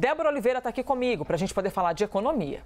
Débora Oliveira está aqui comigo para a gente poder falar de economia.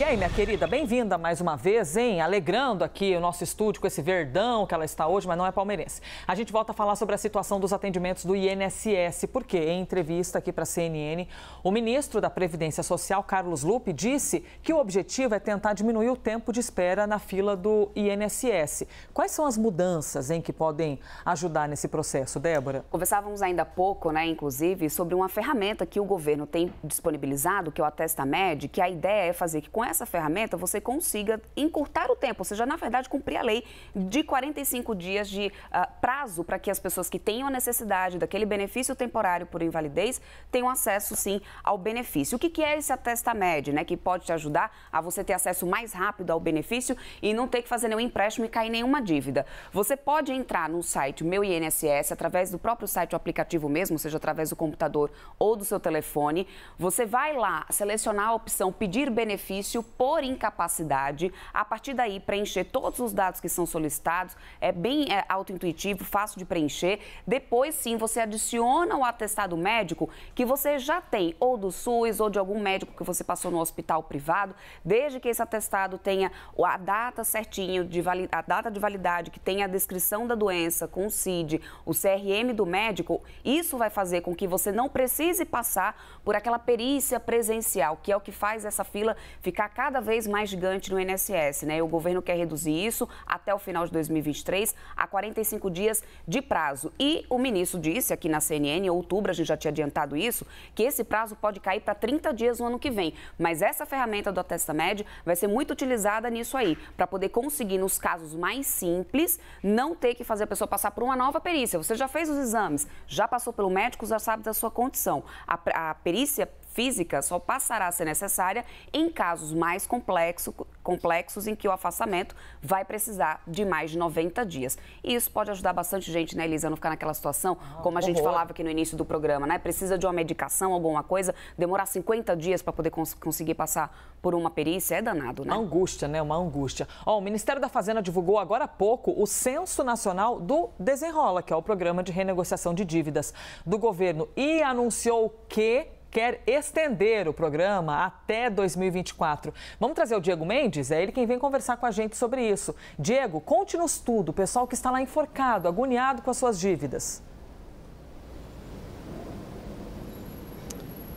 E aí, minha querida, bem-vinda mais uma vez, hein? Alegrando aqui o nosso estúdio com esse verdão que ela está hoje, mas não é palmeirense. A gente volta a falar sobre a situação dos atendimentos do INSS, porque em entrevista aqui para a CNN, o ministro da Previdência Social, Carlos Lupe, disse que o objetivo é tentar diminuir o tempo de espera na fila do INSS. Quais são as mudanças, em que podem ajudar nesse processo, Débora? Conversávamos ainda há pouco, né, inclusive, sobre uma ferramenta que o governo tem disponibilizado, que é o Atesta Med, que a ideia é fazer que com essa ferramenta você consiga encurtar o tempo, ou seja, na verdade cumprir a lei de 45 dias de uh, prazo para que as pessoas que tenham a necessidade daquele benefício temporário por invalidez tenham acesso sim ao benefício. O que, que é esse médio, né? Que pode te ajudar a você ter acesso mais rápido ao benefício e não ter que fazer nenhum empréstimo e cair nenhuma dívida. Você pode entrar no site Meu INSS através do próprio site, o aplicativo mesmo, ou seja, através do computador ou do seu telefone. Você vai lá selecionar a opção Pedir Benefício por incapacidade. A partir daí, preencher todos os dados que são solicitados. É bem é, autointuitivo, fácil de preencher. Depois, sim, você adiciona o atestado médico que você já tem, ou do SUS, ou de algum médico que você passou no hospital privado, desde que esse atestado tenha a data certinho, de a data de validade, que tenha a descrição da doença com o CID, o CRM do médico, isso vai fazer com que você não precise passar por aquela perícia presencial, que é o que faz essa fila ficar cada vez mais gigante no INSS, né? E o governo quer reduzir isso até o final de 2023 a 45 dias de prazo. E o ministro disse aqui na CNN, em outubro, a gente já tinha adiantado isso, que esse prazo pode cair para 30 dias no ano que vem. Mas essa ferramenta do Atesta Médio vai ser muito utilizada nisso aí, para poder conseguir, nos casos mais simples, não ter que fazer a pessoa passar por uma nova perícia. Você já fez os exames, já passou pelo médico, já sabe da sua condição. A, a perícia física só passará a ser necessária em casos mais complexo, complexos em que o afastamento vai precisar de mais de 90 dias. E isso pode ajudar bastante gente, né, Elisa, a não ficar naquela situação, ah, como a gente Horror. falava aqui no início do programa, né? Precisa de uma medicação, alguma coisa, demorar 50 dias para poder cons conseguir passar por uma perícia, é danado, né? Angústia, né? Uma angústia. Ó, o Ministério da Fazenda divulgou agora há pouco o Censo Nacional do Desenrola, que é o programa de renegociação de dívidas do governo, e anunciou que quer estender o programa até 2024. Vamos trazer o Diego Mendes, é ele quem vem conversar com a gente sobre isso. Diego, conte-nos tudo, o pessoal que está lá enforcado, agoniado com as suas dívidas.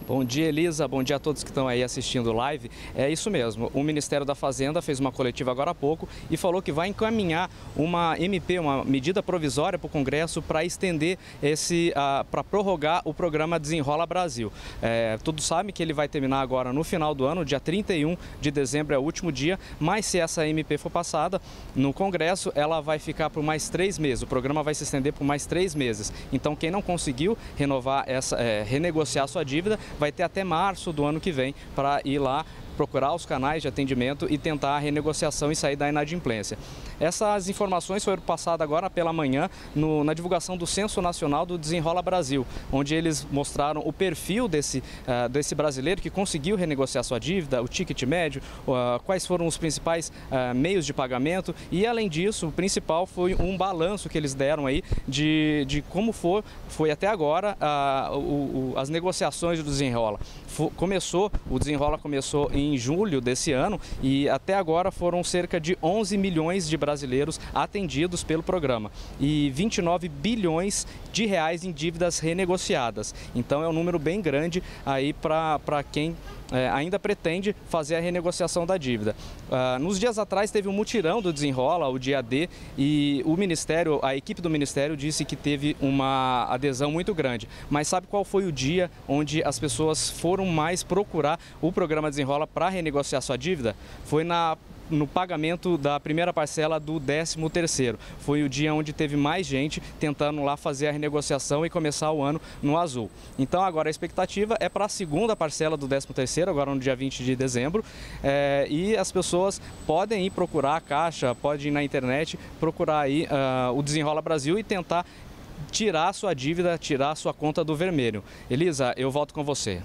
Bom dia, Elisa. Bom dia a todos que estão aí assistindo live. É isso mesmo. O Ministério da Fazenda fez uma coletiva agora há pouco e falou que vai encaminhar uma MP, uma medida provisória para o Congresso para estender esse, uh, para prorrogar o programa Desenrola Brasil. É, todos sabem que ele vai terminar agora no final do ano, dia 31 de dezembro é o último dia, mas se essa MP for passada no Congresso, ela vai ficar por mais três meses. O programa vai se estender por mais três meses. Então, quem não conseguiu renovar essa, é, renegociar sua dívida vai ter até março do ano que vem para ir lá procurar os canais de atendimento e tentar a renegociação e sair da inadimplência. Essas informações foram passadas agora pela manhã no, na divulgação do Censo Nacional do Desenrola Brasil, onde eles mostraram o perfil desse, uh, desse brasileiro que conseguiu renegociar sua dívida, o ticket médio, uh, quais foram os principais uh, meios de pagamento e, além disso, o principal foi um balanço que eles deram aí de, de como for, foi até agora ah, o, o, as negociações do Desenrola. começou, o Desenrola começou em em julho desse ano e até agora foram cerca de 11 milhões de brasileiros atendidos pelo programa e 29 bilhões de reais em dívidas renegociadas. Então é um número bem grande aí para quem é, ainda pretende fazer a renegociação da dívida. Ah, nos dias atrás teve um mutirão do Desenrola, o dia D, e o Ministério, a equipe do Ministério disse que teve uma adesão muito grande. Mas sabe qual foi o dia onde as pessoas foram mais procurar o programa Desenrola para renegociar sua dívida? Foi na no pagamento da primeira parcela do 13º. Foi o dia onde teve mais gente tentando lá fazer a renegociação e começar o ano no azul. Então agora a expectativa é para a segunda parcela do 13º, agora no dia 20 de dezembro, é, e as pessoas podem ir procurar a Caixa, podem ir na internet, procurar aí uh, o Desenrola Brasil e tentar tirar sua dívida, tirar sua conta do vermelho. Elisa, eu volto com você.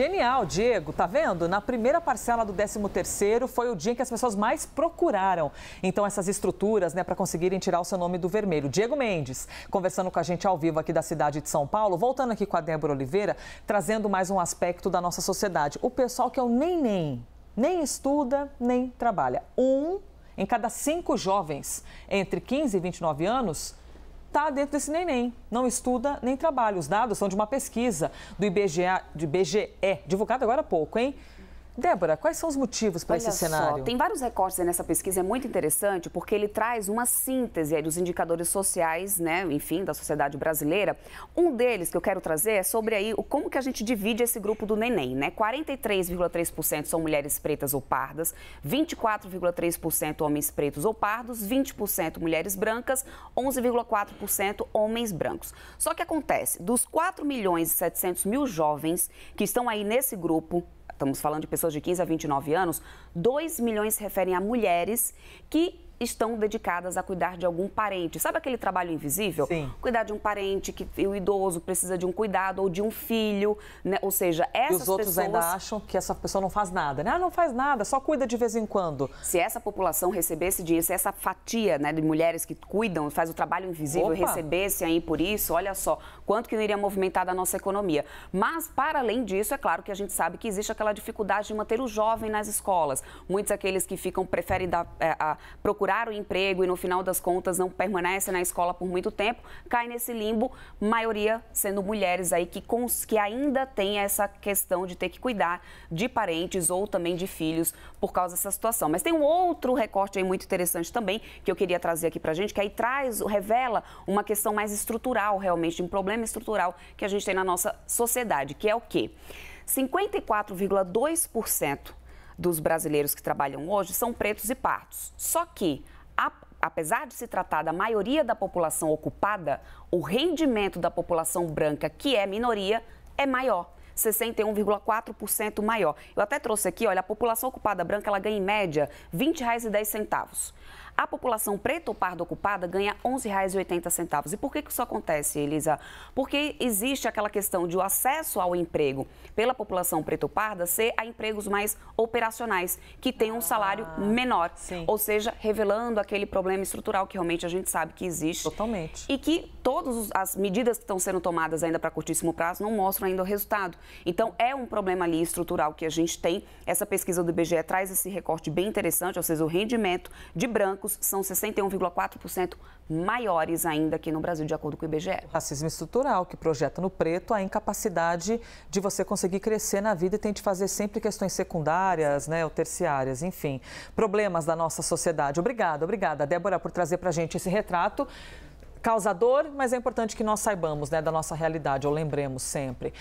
Genial, Diego. Tá vendo? Na primeira parcela do 13º foi o dia em que as pessoas mais procuraram. Então essas estruturas, né, para conseguirem tirar o seu nome do vermelho. Diego Mendes, conversando com a gente ao vivo aqui da cidade de São Paulo, voltando aqui com a Débora Oliveira, trazendo mais um aspecto da nossa sociedade. O pessoal que é o nem nem, nem estuda, nem trabalha. Um em cada cinco jovens entre 15 e 29 anos está dentro desse neném. Não estuda nem trabalha. Os dados são de uma pesquisa do IBGE, de IBGE divulgada agora há pouco, hein? Débora, quais são os motivos para esse cenário? Só, tem vários recortes nessa pesquisa, é muito interessante, porque ele traz uma síntese dos indicadores sociais, né, enfim, da sociedade brasileira. Um deles que eu quero trazer é sobre aí o como que a gente divide esse grupo do neném, né? 43,3% são mulheres pretas ou pardas, 24,3% homens pretos ou pardos, 20% mulheres brancas, 11,4% homens brancos. Só que acontece, dos 4 milhões e 700 mil jovens que estão aí nesse grupo estamos falando de pessoas de 15 a 29 anos, 2 milhões se referem a mulheres que estão dedicadas a cuidar de algum parente. Sabe aquele trabalho invisível? Sim. Cuidar de um parente que o idoso precisa de um cuidado ou de um filho, né? Ou seja, essas pessoas... E os outros pessoas... ainda acham que essa pessoa não faz nada, né? Ah, não faz nada, só cuida de vez em quando. Se essa população recebesse dinheiro, se essa fatia né, de mulheres que cuidam, faz o trabalho invisível, Opa. recebesse aí por isso, olha só, quanto que não iria movimentar da nossa economia. Mas, para além disso, é claro que a gente sabe que existe aquela dificuldade de manter o jovem nas escolas. Muitos aqueles que ficam, preferem dar, é, a, procurar o emprego e no final das contas não permanece na escola por muito tempo, cai nesse limbo, maioria sendo mulheres aí que, cons, que ainda tem essa questão de ter que cuidar de parentes ou também de filhos por causa dessa situação. Mas tem um outro recorte aí muito interessante também que eu queria trazer aqui pra gente, que aí traz, revela uma questão mais estrutural realmente, um problema estrutural que a gente tem na nossa sociedade, que é o quê? 54,2% dos brasileiros que trabalham hoje são pretos e partos. Só que, apesar de se tratar da maioria da população ocupada, o rendimento da população branca, que é minoria, é maior. 61,4% maior. Eu até trouxe aqui, olha, a população ocupada branca ela ganha em média R$ 20,10 a população preta ou parda ocupada ganha R$ 11,80. E por que, que isso acontece, Elisa? Porque existe aquela questão de o acesso ao emprego pela população preta ou parda ser a empregos mais operacionais, que tem um salário ah, menor. Sim. Ou seja, revelando aquele problema estrutural que realmente a gente sabe que existe. Totalmente. E que todas as medidas que estão sendo tomadas ainda para curtíssimo prazo não mostram ainda o resultado. Então, é um problema ali estrutural que a gente tem. Essa pesquisa do IBGE traz esse recorte bem interessante, ou seja, o rendimento de brancos brancos são 61,4% maiores ainda aqui no Brasil, de acordo com o IBGE. O racismo estrutural que projeta no preto a incapacidade de você conseguir crescer na vida e tem de fazer sempre questões secundárias, né, ou terciárias, enfim, problemas da nossa sociedade. Obrigada, obrigada, Débora, por trazer para a gente esse retrato causador, mas é importante que nós saibamos né, da nossa realidade, ou lembremos sempre.